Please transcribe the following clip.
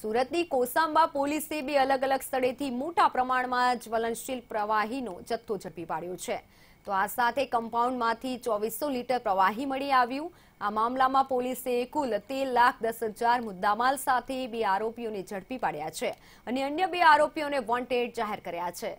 સુરતની કોસાંબા પોલીસે બે અલગ અલગ સ્થળેથી મોટા પ્રમાણમાં જ્વલનશીલ પ્રવાહીનો જથ્થો ઝડપી પાડ્યો છે તો આ સાથે કમ્પાઉન્ડમાંથી ચોવીસો લીટર પ્રવાહી મળી આવ્યું આ મામલામાં પોલીસે કુલ તેર લાખ દસ હજાર મુદ્દામાલ સાથે બે આરોપીઓને ઝડપી પાડ્યા છે અને અન્ય બે આરોપીઓને વોન્ટેડ જાહેર કર્યા છે